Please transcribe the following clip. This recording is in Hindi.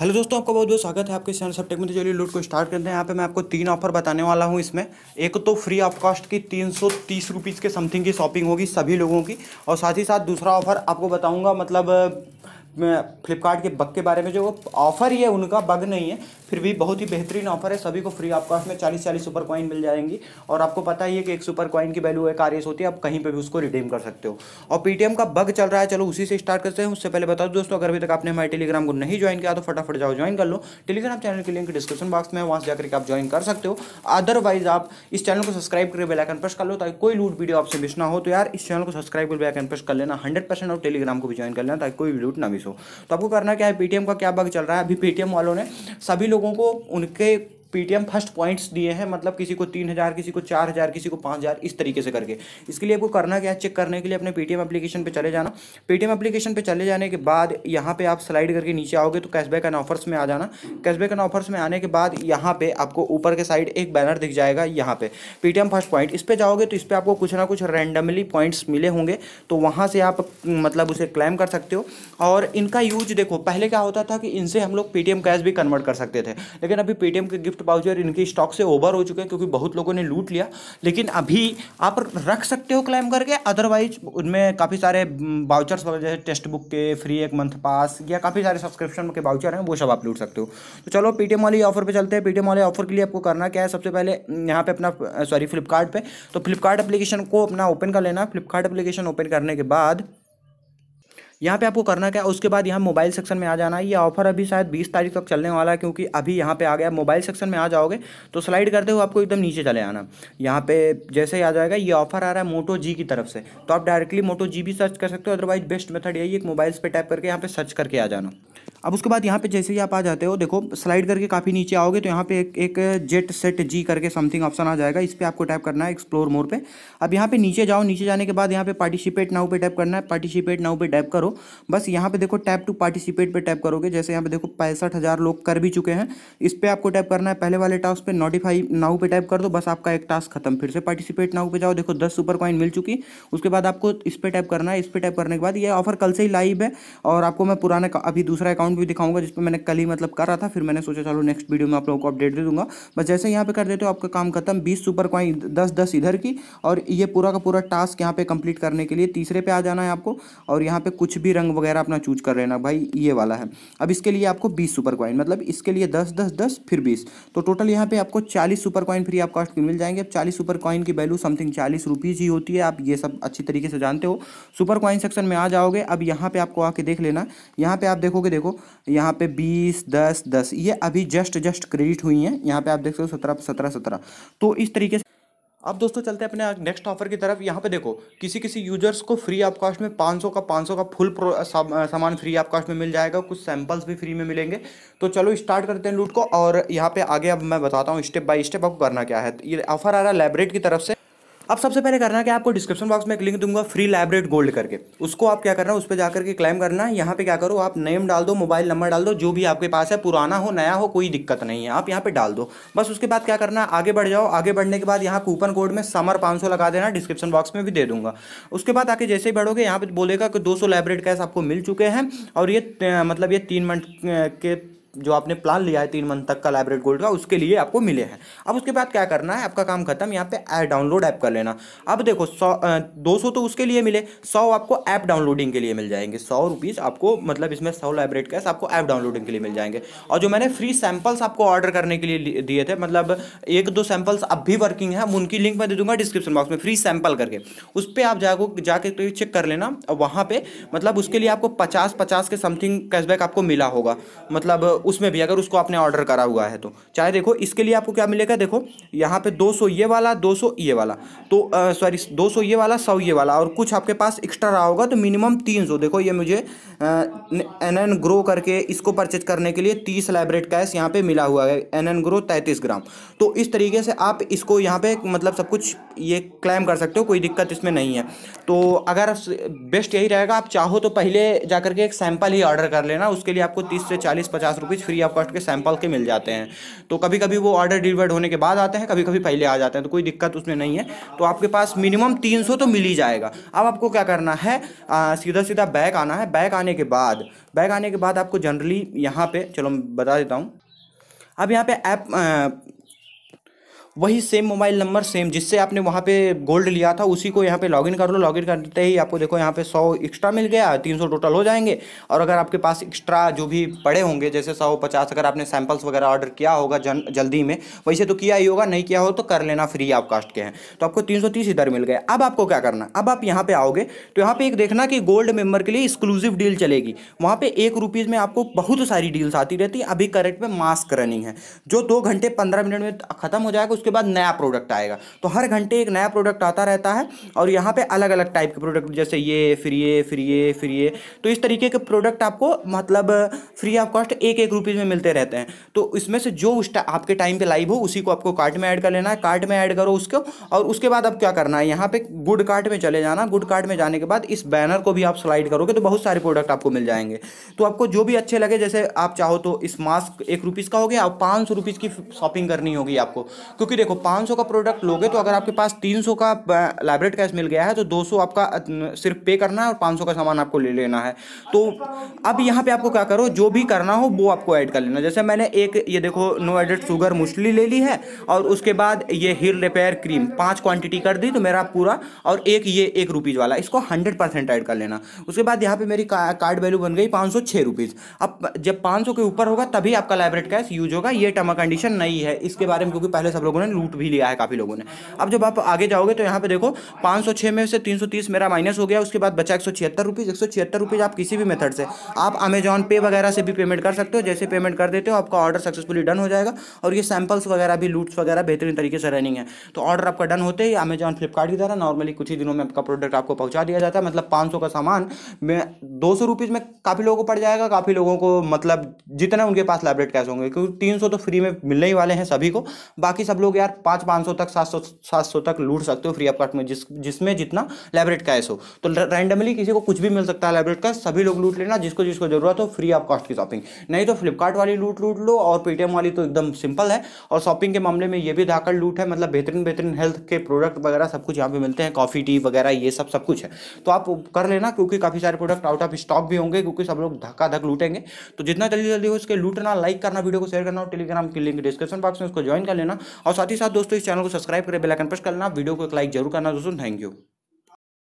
हेलो दोस्तों आपका बहुत बहुत स्वागत है आपके चैनल टेक में तो चलिए लूट को स्टार्ट करते हैं यहाँ पे मैं आपको तीन ऑफर बताने वाला हूँ इसमें एक तो फ्री ऑफ कॉस्ट की तीन सौ तीस रुपीज़ के समथिंग की शॉपिंग होगी सभी लोगों की और साथ ही साथ दूसरा ऑफर आपको बताऊँगा मतलब फ्लिपकार्ट के बग के बारे में जो ऑफ़र ही है उनका बग नहीं है फिर भी बहुत ही बेहतरीन ऑफर है सभी को फ्री आपको उसमें चालीस चालीस सुपर कॉइन मिल जाएंगी और आपको पता ही है कि एक सुपर कॉइन की वैल्यू एक आर होती है आप कहीं पर भी उसको रिडीम कर सकते हो और पेटीएम का बग चल रहा है चलो उसी से स्टार्ट करते हैं उससे पहले बता दो दोस्तों अगर अभी तक आपने हमारे टेलीग्राम को नहीं ज्वाइन किया तो फटाफट जाओ ज्वाइन कर लो टेलीग्राम चैनल की लिंक डिस्क्रिप्शन बॉक्स में वहाँ से जाकर आप ज्वाइन कर सकते हो अदरवाइज आप इस चैनल को सब्सक्राइब करके बेलाइकन प्रेस कर लो ताकि कोई लूट वीडियो आपसे मिस ना हो तो यार इस चैनल को सब्सक्राइब कर बेलाइकन प्रेस कर लेना हंड्रेड परसेंट और टेलीग्राम को भी ज्वाइन कर लेना ताकि कोई लूट ना मिस हो तो आपको करना क्या है पेटीएम का क्या बग चल रहा है अभी पेटीएम वालों ने सभी लोगों को उनके पीटीएम फर्स्ट पॉइंट्स दिए हैं मतलब किसी को तीन हज़ार किसी को चार हज़ार किसी को पाँच हज़ार इस तरीके से करके इसके लिए आपको करना क्या है चेक करने के लिए अपने पीटीएम एप्लीकेशन पे चले जाना पीटीएम एप्लीकेशन पे चले जाने के बाद यहाँ पे आप स्लाइड करके नीचे आओगे तो कैशबैक एंड ऑफर्स में आ जाना कैशबैक एंड ऑफर्स में आने के बाद यहाँ पे आपको ऊपर के साइड एक बैनर दिख जाएगा यहाँ पे पीटीएम फर्स्ट पॉइंट इस पर जाओगे तो इस पर आपको कुछ ना कुछ रैंडमली पॉइंट्स मिले होंगे तो वहाँ से आप मतलब उसे क्लेम कर सकते हो और इनका यूज देखो पहले क्या होता था कि इनसे हम लोग पीटीएम कैश भी कन्वर्ट कर सकते थे लेकिन अभी पीटीएम के गिफ्ट शिफ्ट बाउजर इनके स्टॉक से ओवर हो चुके हैं क्योंकि बहुत लोगों ने लूट लिया लेकिन अभी आप रख सकते हो क्लाइम करके अदरवाइज उनमें काफ़ी सारे बाउचर्स वगैरह जैसे टेक्स्ट बुक के फ्री एक मंथ पास या काफ़ी सारे सब्सक्रिप्शन के बाउचर हैं वो सब आप लूट सकते हो तो चलो पेटीएम वाले ऑफर पर चलते हैं पेटीएम वाले ऑफर के लिए आपको करना क्या है सबसे पहले यहाँ पर अपना सॉरी फ्लिपकार्ट तो फ्लिपकार्ट एप्लीकेशन को अपना ओपन कर लेना फ्लिपकार्ट एप्लीकेशन ओपन करने के बाद यहाँ पे आपको करना क्या है उसके बाद यहाँ मोबाइल सेक्शन में आ जाना है ये ऑफर अभी शायद बीस तारीख तक चलने वाला है क्योंकि अभी यहाँ पे आ गया मोबाइल सेक्शन में आ जाओगे तो स्लाइड करते हुए आपको एकदम नीचे चले आना यहाँ पे जैसे ही आ जाएगा ये ऑफर आ रहा है मोटो जी की तरफ से तो आप डायरेक्टली मोटो जी भी सर्च कर सकते हो अदरवाइज बेस्ट मेथड यही एक मोबाइल्स पर टाइप करके यहाँ पर सर्च करके आ जाना अब उसके बाद यहाँ पे जैसे ही आप आ जाते हो देखो स्लाइड करके काफ़ी नीचे आओगे तो यहाँ पे एक एक जेट सेट जी करके समथिंग ऑप्शन आ जाएगा इस पर आपको टाइप करना है एक्सप्लोर मोर पे अब यहाँ पे नीचे जाओ नीचे जाने के बाद यहाँ पे पार्टिसिपेट नाउ पे टाइप करना है पार्टिसिपेट नाउ पे टाइप करो बस यहाँ पे देखो टैप टू पार्टिसिपेट पर टाइप करोगे जैसे यहाँ पे देखो पैंसठ हज़ार लोग कर भी चुके हैं इस पर आपको टाइप करना है पहले वाले टास्क पे नोटिफाई नाउ पे टाइप कर दो बस आपका एक टास्क खत्म फिर से पार्टिसिपेट नाउ पे जाओ देखो दस सुपर कॉइन मिल चुकी उसके बाद आपको इस पर टाइप करना है इस पर टाइप करने के बाद ये ऑफर कल से ही लाइव है और आपको मैं पुराना अभी दूसरा अकाउंट अकाउंट भी दिखाऊंगा जिसमें मैंने कल ही मतलब करा था फिर मैंने सोचा चलो नेक्स्ट वीडियो में आप लोगों को अपडेट दे दूंगा बस जैसे यहाँ पे कर देते हो आपका काम खत्म बीस सुपर कॉइन दस दस इधर की और ये पूरा का पूरा टास्क यहाँ पे कंप्लीट करने के लिए तीसरे पे आ जाना है आपको और यहाँ पे कुछ भी रंग वगैरह अपना चूज कर लेना भाई ये वाला है अब इसके लिए आपको बीस सुपर कॉइन मतलब इसके लिए दस दस दस फिर बीस तो टोटल यहाँ पे आपको चालीस सुपर कॉइन फ्री आपका मिल जाएंगे अब चालीस सुपर कॉइन की वैल्यू समथिंग चालीस रुपीज़ ही होती है आप ये सब अच्छी तरीके से जानते हो सुपर कॉइन सेक्शन में आ जाओगे अब यहाँ पे आपको आके देख लेना यहाँ पे आप देखोगे देखो यहाँ पे बीस दस दस ये अभी जस्ट जस्ट क्रेडिट हुई हैं यहाँ पे आप देख सकते हो सत्रह सत्रह सत्रह तो इस तरीके से अब दोस्तों चलते हैं अपने नेक्स्ट ऑफर की तरफ यहाँ पे देखो किसी किसी यूजर्स को फ्री आप कॉस्ट में 500 का 500 का फुल सामान फ्री आप कॉस्ट में मिल जाएगा कुछ सैंपल्स भी फ्री में मिलेंगे तो चलो स्टार्ट करते हैं लूट को और यहाँ पे आगे अब मैं बताता हूँ स्टेप बाय स्टेप आपको करना क्या है ये ऑफर आ रहा है लाइब्रेट की तरफ से अब सबसे पहले करना है कि आपको डिस्क्रिप्शन बॉक्स में एक लिंक दूंगा फ्री लाइब्रेट गोल्ड करके उसको आप क्या करना है उस पर जाकर के क्लाइम करना है यहाँ पे क्या करो आप नेम डाल दो मोबाइल नंबर डाल दो जो भी आपके पास है पुराना हो नया हो कोई दिक्कत नहीं है आप यहाँ पे डाल दो बस उसके बाद क्या करना है आगे बढ़ जाओ आगे बढ़ने के बाद यहाँ कूपन कोड में समर पाँच लगा देना डिस्क्रिप्शन बॉक्स में भी दे दूंगा उसके बाद आके जैसे ही बढ़ोगे यहाँ पर बोलेगा कि दो सौ कैश आपको मिल चुके हैं और ये मतलब ये तीन मंथ के जो आपने प्लान लिया है तीन मंथ तक का लाइब्रेट गोल्ड का उसके लिए आपको मिले हैं अब उसके बाद क्या करना है आपका काम खत्म यहाँ पे ऐप डाउनलोड ऐप कर लेना अब देखो सौ दो सौ तो उसके लिए मिले सौ आपको ऐप डाउनलोडिंग के लिए मिल जाएंगे सौ रुपीज़ आपको मतलब इसमें सौ लाइब्रेट कैश आपको ऐप डाउनलोडिंग के लिए मिल जाएंगे और जो मैंने फ्री सैम्पल्स आपको ऑर्डर करने के लिए दिए थे मतलब एक दो सैम्पल्स अब भी वर्किंग है उनकी लिंक मैं दे दूंगा डिस्क्रिप्शन बॉक्स में फ्री सैम्पल करके उस पर आप जागो जाके चेक कर लेना और वहाँ पर मतलब उसके लिए आपको पचास पचास के समथिंग कैशबैक आपको मिला होगा मतलब उसमें भी अगर उसको आपने ऑर्डर करा हुआ है तो चाहे देखो इसके लिए आपको क्या मिलेगा देखो यहाँ पे 200 ये वाला 200 ये वाला तो सॉरी 200 ये वाला सौ ये वाला और कुछ आपके पास एक्स्ट्रा रहा होगा तो मिनिमम 300 देखो ये मुझे एन एन ग्रो करके इसको परचेज करने के लिए तीस लाइब्रेट कैश यहाँ पर मिला हुआ है एन एन ग्रो तैंतीस ग्राम तो इस तरीके से आप इसको यहाँ पर मतलब सब कुछ ये क्लेम कर सकते हो कोई दिक्कत इसमें नहीं है तो अगर बेस्ट यही रहेगा आप चाहो तो पहले जा करके एक सैम्पल ही ऑर्डर कर लेना उसके लिए आपको तीस से चालीस पचास रुपये कुछ फ्री ऑफ कॉस्ट के सैंपल के मिल जाते हैं तो कभी कभी वो ऑर्डर डिलीवर्ड होने के बाद आते हैं कभी कभी पहले आ जाते हैं तो कोई दिक्कत उसमें नहीं है तो आपके पास मिनिमम तीन तो मिल ही जाएगा अब आपको क्या करना है सीधा सीधा बैग आना है बैग आने के बाद बैग आने के बाद आपको जनरली यहाँ पर चलो मैं बता देता हूँ अब यहाँ पे ऐप वही सेम मोबाइल नंबर सेम जिससे आपने वहाँ पे गोल्ड लिया था उसी को यहाँ पे लॉगिन कर लो लॉगिन करते ही आपको देखो यहाँ पे सौ एक्स्ट्रा मिल गया तीन सौ टोटल हो जाएंगे और अगर आपके पास एक्स्ट्रा जो भी पड़े होंगे जैसे सौ पचास अगर आपने सैम्पल्स वगैरह ऑर्डर किया होगा जन जल्दी में वैसे तो किया ही होगा नहीं किया हो तो कर लेना फ्री आप कास्ट के हैं तो आपको तीन सौ तीस इधर मिल गए अब आपको क्या करना अब आप यहाँ पर आओगे तो यहाँ पर एक देखना कि गोल्ड मेम्बर के लिए एक्सक्लूसिव डील चलेगी वहाँ पर एक रुपीज़ में आपको बहुत सारी डील्स आती रहती है अभी करेक्ट में मास्क रनिंग है जो दो घंटे पंद्रह मिनट में ख़त्म हो जाएगा उसके बाद नया प्रोडक्ट आएगा तो हर घंटे एक नया प्रोडक्ट आता रहता है और यहाँ पे अलग अलग टाइप के प्रोडक्ट जैसे ये फिर ये फिर ये फिर ये तो इस तरीके के प्रोडक्ट आपको मतलब फ्री ऑफ कॉस्ट एक एक रुपीज़ में मिलते रहते हैं तो इसमें से जो उस आपके टाइम पर लाइव हो उसी को आपको कार्ट में ऐड कर लेना है कार्ट में ऐड करो उसको और उसके बाद अब क्या करना है यहाँ पर गुड कार्ट में चले जाना गुड कार्ट में जाने के बाद इस बैनर को भी आप स्लाइड करोगे तो बहुत सारे प्रोडक्ट आपको मिल जाएंगे तो आपको जो भी अच्छे लगे जैसे आप चाहो तो इस मास्क एक रुपीज़ का हो गया और पाँच सौ रुपीज़ की शॉपिंग करनी होगी आपको क्योंकि क्योंकि देखो 500 का प्रोडक्ट लोगे तो अगर आपके पास 300 का लाइब्रेट कैश मिल गया है तो 200 आपका सिर्फ पे करना है और 500 का सामान आपको ले लेना है तो अब यहाँ पे आपको क्या करो जो भी करना हो वो आपको ऐड कर लेना जैसे मैंने एक ये देखो नो एडेड शुगर मुस्टली ले ली है और उसके बाद ये हिल रिपेयर क्रीम पाँच क्वान्टिटी कर दी तो मेरा पूरा और एक ये एक रुपीज़ वाला इसको हंड्रेड परसेंट ऐड कर लेना उसके बाद यहाँ पे मेरी का, कार्ड वैल्यू बन गई पाँच सौ छह रुपीज़ अब जब पाँच सौ के ऊपर होगा तभी आपका लाइब्रेट कैश यूज होगा ये टमा कंडीशन नहीं है इसके बारे में क्योंकि पहले सब लोगों ने उन्होंने लूट भी लिया है काफ़ी लोगों ने अब जब आप आगे जाओगे तो यहाँ पे देखो 506 में से 330 मेरा माइनस हो गया उसके बाद बचा एक सौ छिहत्तर आप किसी भी मेथड से आप अमेजॉन पे वगैरह से भी पेमेंट कर सकते हो जैसे पेमेंट कर देते हो आपका ऑर्डर सक्सेसफुली डन हो जाएगा और ये सैम्पल्स वगैरह भी लूट्स वगैरह बेहतरीन तरीके से रनिंग है तो ऑर्डर आपका डन होते ही अमेजॉन फ्लिपकार्ट की तरह नॉर्मली कुछ ही दिनों में आपका प्रोडक्ट आपको पहुँचा दिया जाता है मतलब पाँच का सामान में दो सौ में काफ़ी लोगों को पड़ जाएगा काफ़ी लोगों को मतलब जितना उनके पास लाइब्रेट कैसे होंगे क्योंकि तीन तो फ्री में मिलने ही वाले हैं सभी को बाकी सब लोग लोग यार पाँच पाँच सौ तक सात सौ सात सौ तक लूट सकते हो फ्री ऑफ काट में जिस जिसमें जितना लेबरेट कैश हो तो रैंडमली किसी को कुछ भी मिल सकता है लेबरेट कैश सभी लोग लूट लेना जिसको जिसको जरूरत हो फ्री ऑफ कॉस्ट की शॉपिंग नहीं तो फ्लिपकार्ट वाली लूट लूट लो और पेटीएम वाली तो एकदम सिंपल है और शॉपिंग के मामले में ये भी धाकड़ लूट है मतलब बेहतरीन बेहतरीन हेल्थ के प्रोडक्ट वगैरह सब कुछ यहाँ पे मिलते हैं कॉफ़ी टी वगैरह ये सब सब कुछ है तो आप कर लेना क्योंकि काफ़ी सारे प्रोडक्ट आउट ऑफ स्टॉक भी होंगे क्योंकि सब लोग धक्का धक लूटेंगे तो जितना जल्दी जल्दी हो उसके लूटना लाइक करना वीडियो को शेयर करना और टेलीग्राम की लिंक डिस्क्रिप्शन बॉक्स में उसको ज्वाइन कर लेना और साथ ही साथ दोस्तों इस चैनल को सब्सक्राइब करें बेलाइकन प्रेस करना वीडियो को एक लाइक जरूर करना दोस्तों थैंक यू